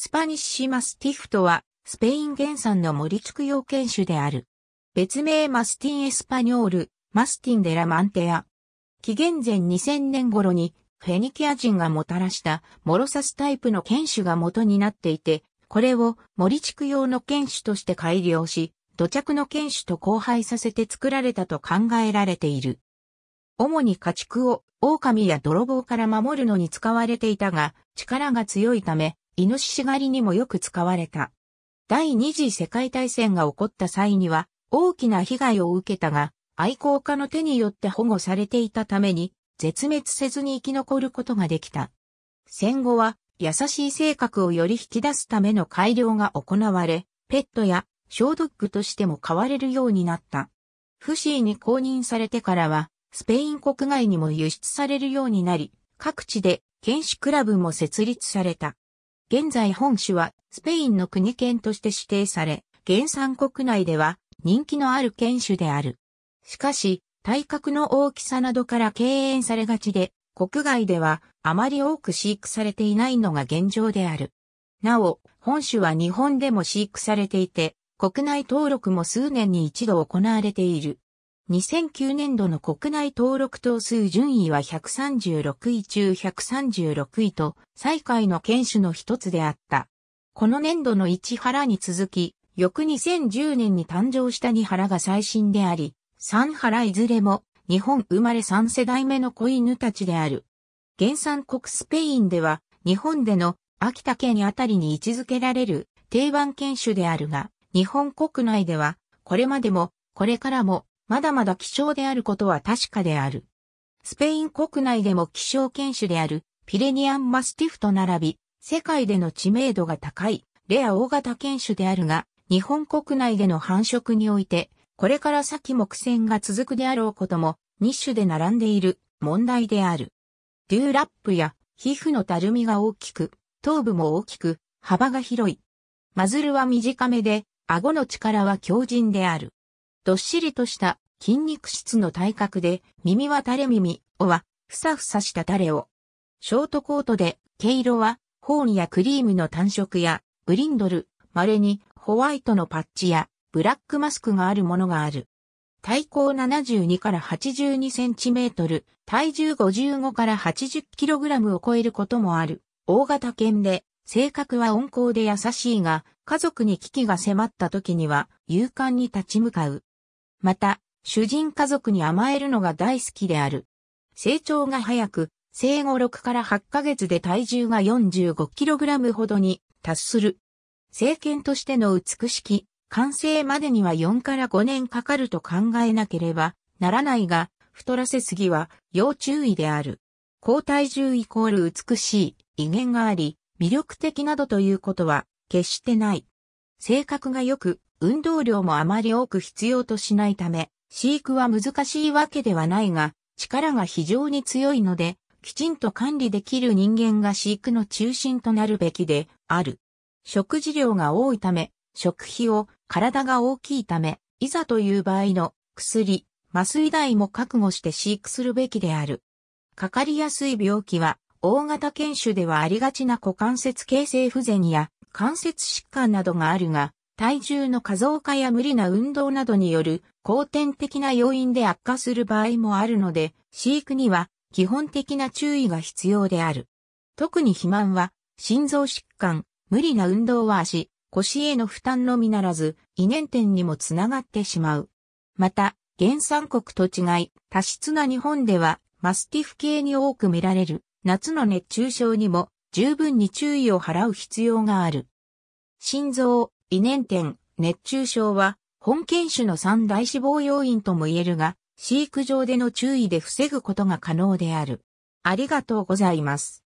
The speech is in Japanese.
スパニッシマスティフとは、スペイン原産の森畜養犬種である。別名マスティンエスパニョール、マスティンデラマンテア。紀元前2000年頃に、フェニキア人がもたらしたモロサスタイプの犬種が元になっていて、これを森畜用の犬種として改良し、土着の犬種と交配させて作られたと考えられている。主に家畜を狼や泥棒から守るのに使われていたが、力が強いため、イノシシ狩りにもよく使われた。第二次世界大戦が起こった際には大きな被害を受けたが、愛好家の手によって保護されていたために、絶滅せずに生き残ることができた。戦後は、優しい性格をより引き出すための改良が行われ、ペットや消ドッグとしても飼われるようになった。フシーに公認されてからは、スペイン国外にも輸出されるようになり、各地で剣士クラブも設立された。現在本種はスペインの国犬として指定され、原産国内では人気のある犬種である。しかし、体格の大きさなどから敬遠されがちで、国外ではあまり多く飼育されていないのが現状である。なお、本種は日本でも飼育されていて、国内登録も数年に一度行われている。2009年度の国内登録等数順位は136位中136位と、最下位の犬種の一つであった。この年度の市原に続き、翌2010年に誕生した2原が最新であり、3原いずれも日本生まれ3世代目の子犬たちである。原産国スペインでは、日本での秋田県あたりに位置づけられる定番犬種であるが、日本国内では、これまでも、これからも、まだまだ希少であることは確かである。スペイン国内でも希少犬種であるピレニアンマスティフと並び、世界での知名度が高いレア大型犬種であるが、日本国内での繁殖において、これから先も苦戦が続くであろうことも、2種で並んでいる問題である。デューラップや皮膚のたるみが大きく、頭部も大きく、幅が広い。マズルは短めで、顎の力は強靭である。どっしりとした筋肉質の体格で、耳は垂れ耳、尾は、ふさふさした垂れを。ショートコートで、毛色は、ホーンやクリームの単色や、ブリンドル、稀に、ホワイトのパッチや、ブラックマスクがあるものがある。体高72から82センチメートル、体重55から80キログラムを超えることもある。大型犬で、性格は温厚で優しいが、家族に危機が迫った時には、勇敢に立ち向かう。また、主人家族に甘えるのが大好きである。成長が早く、生後6から8ヶ月で体重が 45kg ほどに達する。政権としての美しき、完成までには4から5年かかると考えなければならないが、太らせすぎは要注意である。高体重イコール美しい、威厳があり、魅力的などということは決してない。性格が良く、運動量もあまり多く必要としないため、飼育は難しいわけではないが、力が非常に強いので、きちんと管理できる人間が飼育の中心となるべきである。食事量が多いため、食費を体が大きいため、いざという場合の薬、麻酔代も覚悟して飼育するべきである。かかりやすい病気は、大型犬種ではありがちな股関節形成不全や関節疾患などがあるが、体重の過増化や無理な運動などによる後天的な要因で悪化する場合もあるので、飼育には基本的な注意が必要である。特に肥満は、心臓疾患、無理な運動は足、腰への負担のみならず、遺念点にもつながってしまう。また、原産国と違い、多湿な日本では、マスティフ系に多く見られる、夏の熱中症にも十分に注意を払う必要がある。心臓、胃粘点、熱中症は、本犬種の三大死亡要因とも言えるが、飼育上での注意で防ぐことが可能である。ありがとうございます。